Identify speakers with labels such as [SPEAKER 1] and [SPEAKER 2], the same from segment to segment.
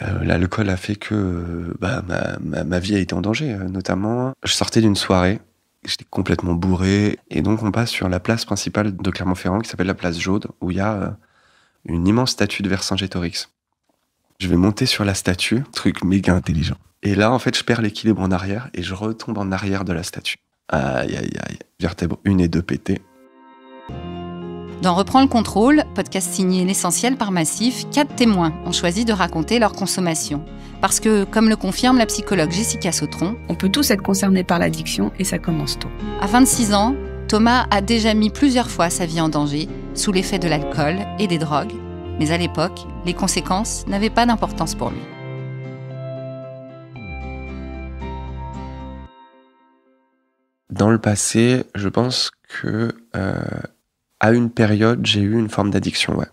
[SPEAKER 1] le euh, l'alcool a fait que bah, ma, vie a été en danger. Euh, notamment, je sortais d'une soirée, j'étais complètement bourré, et donc on passe sur la place principale de Clermont-Ferrand, qui s'appelle la place Jaude, où il y a euh, une immense statue de Vercingétorix. Je vais monter sur la statue, truc méga intelligent. Et là, en fait, je perds l'équilibre en arrière et je retombe en arrière de la statue. Aïe, aïe, aïe. Vertèbre 1 et 2 pétées.
[SPEAKER 2] Dans Reprends le contrôle, podcast signé L'essentiel par Massif, quatre témoins ont choisi de raconter leur consommation. Parce que, comme le confirme la psychologue Jessica Sautron, on peut tous être concernés par l'addiction et ça commence tôt. À 26 ans, Thomas a déjà mis plusieurs fois sa vie en danger, sous l'effet de l'alcool et des drogues. Mais à l'époque, les conséquences n'avaient pas d'importance pour
[SPEAKER 1] lui. Dans le passé, je pense que euh, à une période, j'ai eu une forme d'addiction, ouais.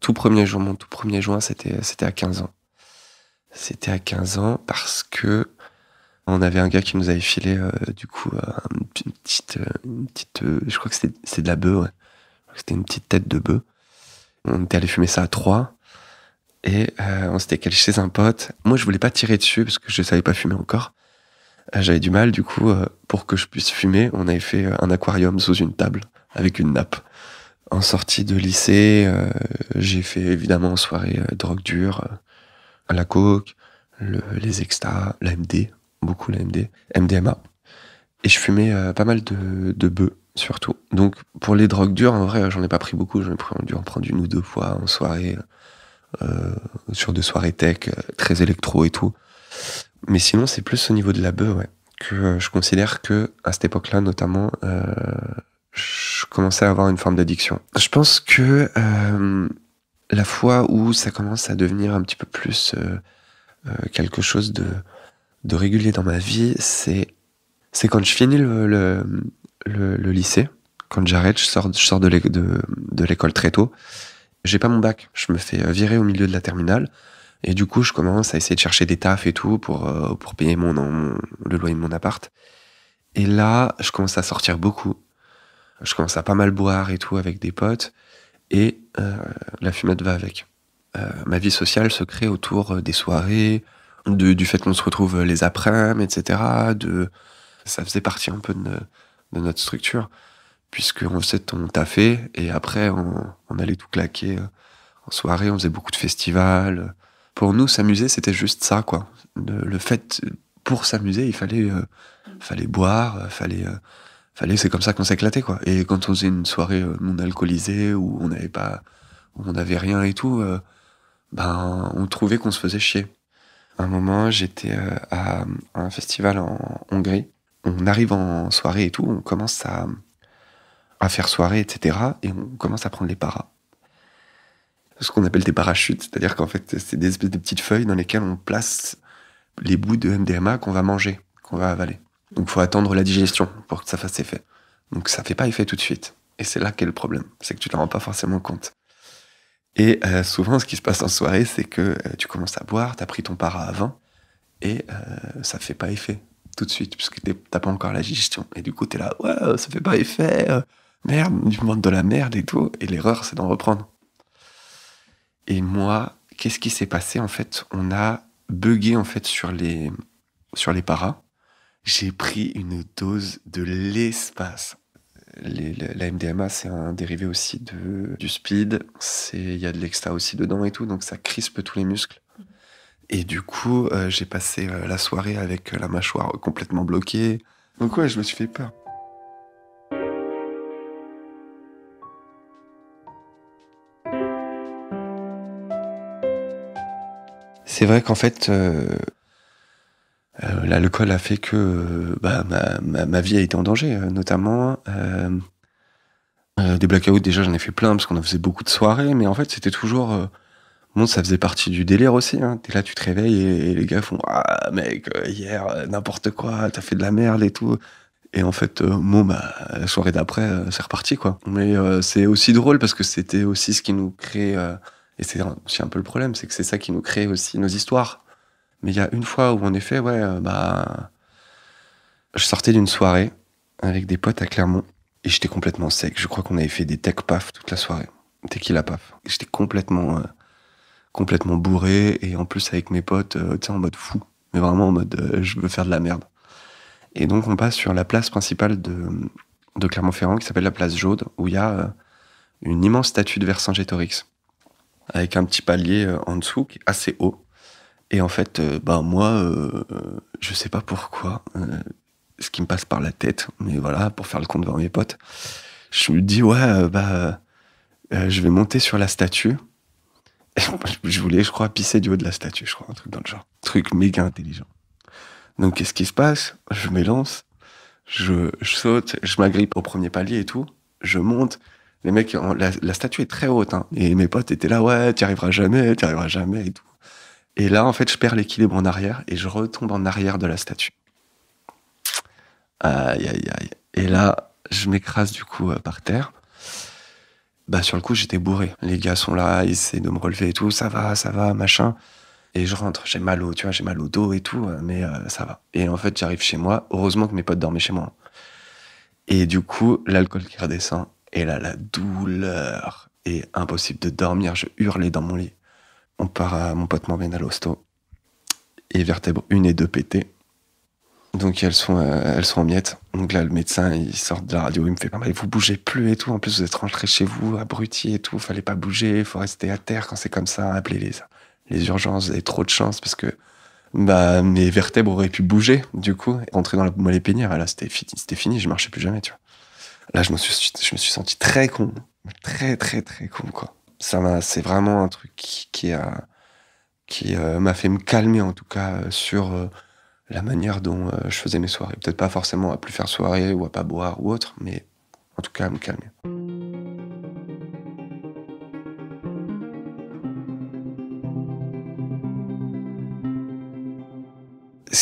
[SPEAKER 1] Tout premier jour, mon tout premier joint, c'était, c'était à 15 ans. C'était à 15 ans parce que on avait un gars qui nous avait filé, euh, du coup, une petite, euh, une petite euh, je crois que c'était, de la bœuf, C'était une petite tête de bœuf. On était allé fumer ça à trois. Et on s'était calé chez un pote. Moi, je voulais pas tirer dessus parce que je savais pas fumer encore. Euh, j'avais du mal, du coup, euh, pour que je puisse fumer, on avait fait euh, un aquarium sous une table avec une nappe. En sortie de lycée, j'ai fait évidemment en soirée drogue dure, à la coke, les extas, l'AMD, beaucoup l'AMD, MDMA. Et je fumais pas mal de, de bœufs, surtout. Donc pour les drogues dures, en vrai, j'en ai pas pris beaucoup, j'en ai dû en prendre une ou deux fois en soirée, sur des soirées tech, très électro et tout. Mais sinon, c'est plus au niveau de la bœuf, que euh, je considère que, à cette époque-là, notamment, euh, je commençais à avoir une forme d'addiction. Je pense que euh, la fois où ça commence à devenir un petit peu plus quelque chose de, régulier dans ma vie, c'est, quand je finis le, lycée, quand j'arrête, je sors, je sors de, l'école, de l'école très tôt. J'ai pas mon bac, je me fais virer au milieu de la terminale. Et du coup, je commence à essayer de chercher des tafs et tout pour, euh, pour payer mon, le loyer de mon appart. Et là, je commence à sortir beaucoup. Je commence à pas mal boire et tout avec des potes. Et euh, la fumette va avec. Euh, ma vie sociale se crée autour des soirées, de, du fait qu'on se retrouve les après mêmes etc. De, ça faisait partie un peu de, notre structure, puisqu'on faisait ton taffait et après on, on allait tout claquer. En soirée, on faisait beaucoup de festivals pour nous, s'amuser, c'était juste ça, quoi. Le, fait, pour s'amuser, il fallait, euh, fallait boire, euh, fallait, euh, fallait, c'est comme ça qu'on s'éclatait, quoi. Et quand on faisait une soirée non alcoolisée où on n'avait pas, on n'avait rien et tout, ben, on trouvait qu'on se faisait chier. un moment, j'étais à, à un festival en Hongrie. On arrive en soirée et tout, on commence à, à faire soirée, etc. Et on commence à prendre les paras ce qu'on appelle des parachutes, c'est-à-dire qu'en fait, c'est des espèces de petites feuilles dans lesquelles on place les bouts de MDMA qu'on va manger, qu'on va avaler. Donc, il faut attendre la digestion pour que ça fasse effet. Donc, ça fait pas effet tout de suite. Et c'est là qu'est le problème, c'est que tu ne rends pas forcément compte. Et euh, souvent, ce qui se passe en soirée, c'est que euh, tu commences à boire, tu as pris ton para avant et ça euh, ça fait pas effet tout de suite, puisque tu n'as pas encore la digestion. Et du coup, tu es là, ouais, ça fait pas effet, merde, du monde de la merde et tout. Et l'erreur, c'est d'en reprendre et moi, qu'est-ce qui s'est passé En fait, on a bugué en fait sur les sur les paras. J'ai pris une dose de l'espace. la MDMA, c'est un dérivé aussi de, du speed. Il y a de l'extra aussi dedans et tout, donc ça crispe tous les muscles. Et du coup, euh, j'ai passé euh, la soirée avec euh, la mâchoire complètement bloquée. Donc ouais, je me suis fait peur. c'est vrai qu'en fait, euh, euh, l'alcool a fait que euh, bah, ma, vie a été en danger, notamment des blackouts. Déjà, j'en ai fait plein parce qu'on en faisait beaucoup de soirées, mais en fait, c'était toujours bon, ça faisait partie du délire aussi. Hein. T'es là, tu te réveilles et, les gars font Ah, mec, hier, n'importe quoi, t'as fait de la merde et tout. Et en fait, bon, bah, la soirée d'après, c'est reparti, quoi. Mais c'est aussi drôle parce que c'était aussi ce qui nous crée et c'est aussi un peu le problème, c'est que c'est ça qui nous crée aussi nos histoires. Mais il y a une fois où, en effet, ouais, euh, bah. Je sortais d'une soirée avec des potes à Clermont et j'étais complètement sec. Je crois qu'on avait fait des tech paf toute la soirée. la paf. J'étais complètement, euh, complètement bourré et en plus avec mes potes, euh, tu sais, en mode fou. Mais vraiment en mode je veux faire de la merde. Et donc on passe sur la place principale de, de Clermont-Ferrand qui s'appelle la place Jaude où il y a une immense statue de Vercingétorix avec un petit palier euh, en dessous qui est assez haut. Et en fait, euh, bah moi, je euh, je sais pas pourquoi, ce qui me passe par la tête, mais voilà, pour faire le compte devant mes potes, je me dis ouais, bah, je vais monter sur la statue. je voulais, je crois, pisser du haut de la statue, je crois, un truc dans le genre, truc méga intelligent. Donc qu'est-ce qui se passe Je m'élance, je, je saute, je m'agrippe au premier palier et tout, je monte, les mecs, la, statue est très haute. Hein. et mes potes étaient là, ouais, tu arriveras jamais, tu arriveras jamais et tout. Et là, en fait, je perds l'équilibre en arrière et je retombe en arrière de la statue. Aïe, aïe, aïe. Et là, je m'écrase du coup euh, par terre. Bah, sur le coup, j'étais bourré. Les gars sont là, ils essaient de me relever et tout. Ça va, ça va, machin. Et je rentre. J'ai mal au, tu vois, j'ai mal au dos et tout, euh, mais euh, ça va. Et en fait, j'arrive chez moi. Heureusement que mes potes dormaient chez moi. Hein. Et du coup, l'alcool qui redescend. Et là, la douleur est impossible de dormir. Je hurlais dans mon lit. On part à, euh, mon pote m'emmène à l'hosto. Et vertèbres 1 et 2 pétées. Donc elles sont, euh, elles sont en miettes. Donc là, le médecin, il sort de la radio, il me fait non, mais vous bougez plus et tout. En plus, vous êtes rentré chez vous, abruti et tout. Fallait pas bouger, il faut rester à terre quand c'est comme ça. Appelez les, les urgences, vous avez trop de chance parce que bah, mes vertèbres auraient pu bouger, du coup, rentrer dans la moelle épinière. là, c'était fini, c'était fini, je marchais plus jamais, tu vois. Là, je me suis, senti très con. Très, très, très con, quoi. Ça m'a, c'est vraiment un truc qui, euh, m'a fait me calmer, en tout cas, euh, sur euh, la manière dont je faisais mes soirées. Peut-être pas forcément à plus faire soirée ou à pas boire ou autre, mais en tout cas, à me calmer.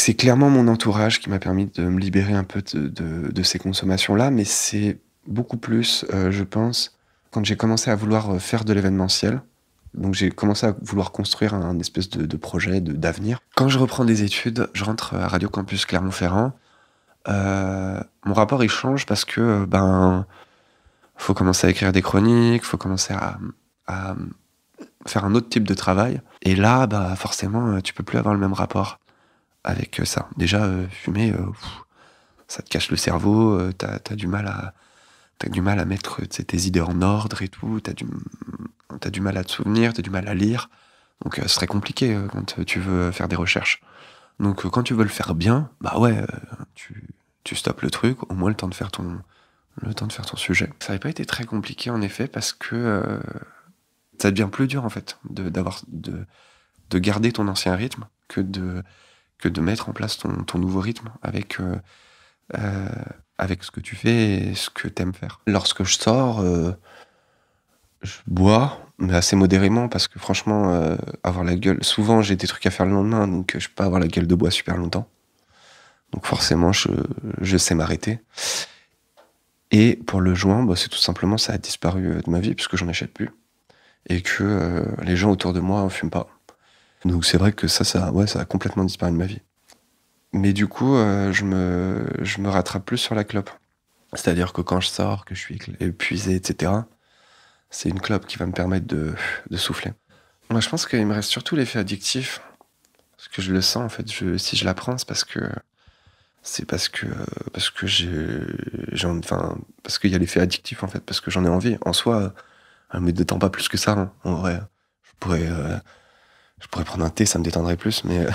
[SPEAKER 1] c'est clairement mon entourage qui m'a permis de me libérer un peu de, ces consommations-là, mais c'est beaucoup plus, euh, je pense, quand j'ai commencé à vouloir euh, faire de l'événementiel. Donc j'ai commencé à vouloir construire un, espèce de, de projet d'avenir. Quand je reprends des études, je rentre à Radio Campus Clermont-Ferrand. Euh, mon rapport il change parce que ben faut commencer à écrire des chroniques, faut commencer à, faire un autre type de travail. Et là, ben forcément, tu peux plus avoir le même rapport avec euh, ça. Déjà, euh, fumer, euh, ça te cache le cerveau, t'as as du mal à t'as du mal à mettre tes idées en ordre et tout, t'as du, du mal à te souvenir, t'as du mal à lire. Donc ce serait compliqué quand tu veux faire des recherches. Donc quand tu veux le faire bien, bah ouais, tu, tu stoppes le truc, au moins le temps de faire ton, le temps de faire ton sujet. Ça n'avait pas été très compliqué en effet parce que ça devient plus dur en fait de, de, de garder ton ancien rythme que de que de mettre en place ton, nouveau rythme avec, euh, euh, avec ce que tu fais et ce que tu aimes faire. Lorsque je sors, euh, je bois, mais assez modérément, parce que franchement, avoir la gueule. Souvent, j'ai des trucs à faire le lendemain, donc je peux pas avoir la gueule de bois super longtemps. Donc forcément, je, sais m'arrêter. Et pour le joint, bah, c'est tout simplement ça a disparu de ma vie, puisque j'en achète plus. Et que les gens autour de moi ne fument pas. Donc c'est vrai que ça, ça, ouais, ça a complètement disparu de ma vie. Mais du coup, euh, je, me, me rattrape plus sur la clope. C'est-à-dire que quand je sors, que je suis épuisé, etc., c'est une clope qui va me permettre de, souffler. Moi, je pense qu'il me reste surtout l'effet addictif. Parce que je le sens, en fait. Je, si je la prends, c'est parce que. C'est parce que. Parce que j'ai. Enfin. Parce qu'il y a l'effet addictif, en fait. Parce que j'en ai envie. En soi, elle ne me détend pas plus que ça, hein. en vrai. Je pourrais. Euh, je pourrais prendre un thé, ça me détendrait plus. Mais, euh,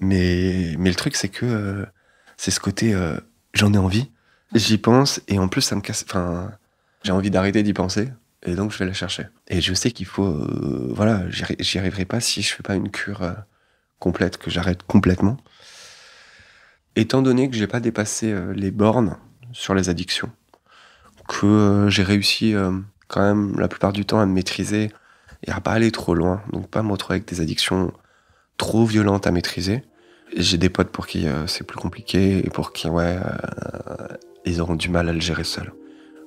[SPEAKER 1] mais, le truc, c'est que euh, c'est ce côté, euh, j'en ai envie, j'y pense, et en plus, ça me casse. Enfin, j'ai envie d'arrêter d'y penser, et donc je vais la chercher. Et je sais qu'il faut. voilà, j'y arriverai pas si je fais pas une cure complète, que j'arrête complètement. Étant donné que j'ai pas dépassé les bornes sur les addictions, que j'ai réussi quand même la plupart du temps à me maîtriser, et à pas aller trop loin. Donc pas me retrouver avec des addictions trop violentes à maîtriser. J'ai des potes pour qui euh, c'est plus compliqué et pour qui, ouais, euh, ils auront du mal à le gérer seul.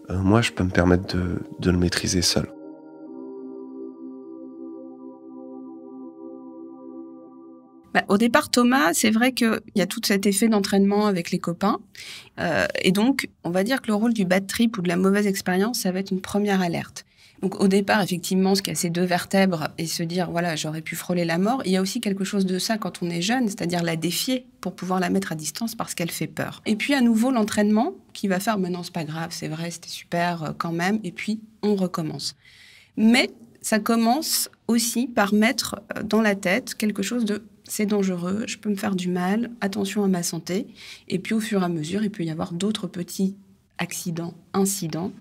[SPEAKER 1] Euh, moi, je peux me permettre de, le maîtriser seul.
[SPEAKER 2] Bah, au départ, Thomas, c'est vrai qu'il y a tout cet effet d'entraînement avec les copains. et donc, on va dire que le rôle du bad trip ou de la mauvaise expérience, ça va être une première alerte. Donc au départ, effectivement, ce qu'il y a ces deux vertèbres et se dire, voilà, j'aurais pu frôler la mort, il y a aussi quelque chose de ça quand on est jeune, c'est-à-dire la défier pour pouvoir la mettre à distance parce qu'elle fait peur. Et puis à nouveau l'entraînement qui va faire, mais non, c'est pas grave, c'est vrai, c'était super euh, quand même, et puis on recommence. Mais ça commence aussi par mettre euh, dans la tête quelque chose de c'est dangereux, je peux me faire du mal, attention à ma santé. Et puis au fur et à mesure, il peut y avoir d'autres petits accidents, incidents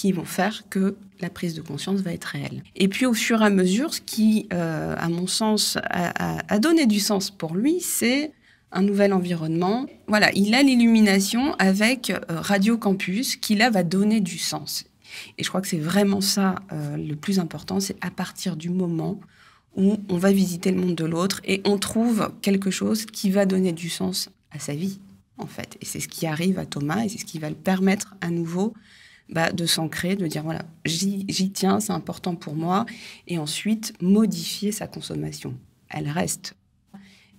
[SPEAKER 2] qui vont faire que la prise de conscience va être réelle. Et puis au fur et à mesure, ce qui, euh, à mon sens, a, donné du sens pour lui, c'est un nouvel environnement. Voilà, il a l'illumination avec euh, Radio Campus qui là va donner du sens. Et je crois que c'est vraiment ça euh, le plus important, c'est à partir du moment où on va visiter le monde de l'autre et on trouve quelque chose qui va donner du sens à sa vie, en fait. Et c'est ce qui arrive à Thomas et c'est ce qui va le permettre à nouveau bah, de s'ancrer, de dire voilà, j'y tiens, c'est important pour moi, et ensuite modifier sa consommation. Elle reste.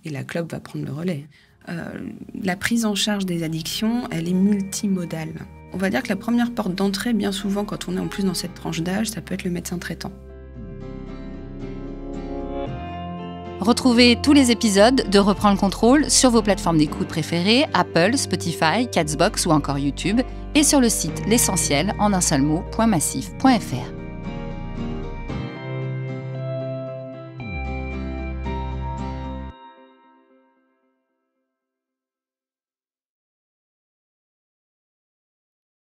[SPEAKER 2] Et la club va prendre le relais. Euh, la prise en charge des addictions, elle est multimodale. On va dire que la première porte d'entrée, bien souvent, quand on est en plus dans cette tranche d'âge, ça peut être le médecin traitant. Retrouvez tous les épisodes de Reprendre le contrôle sur vos plateformes d'écoute préférées, Apple, Spotify, Catsbox ou encore YouTube, et sur le site l'essentiel en un seul mot.massif.fr.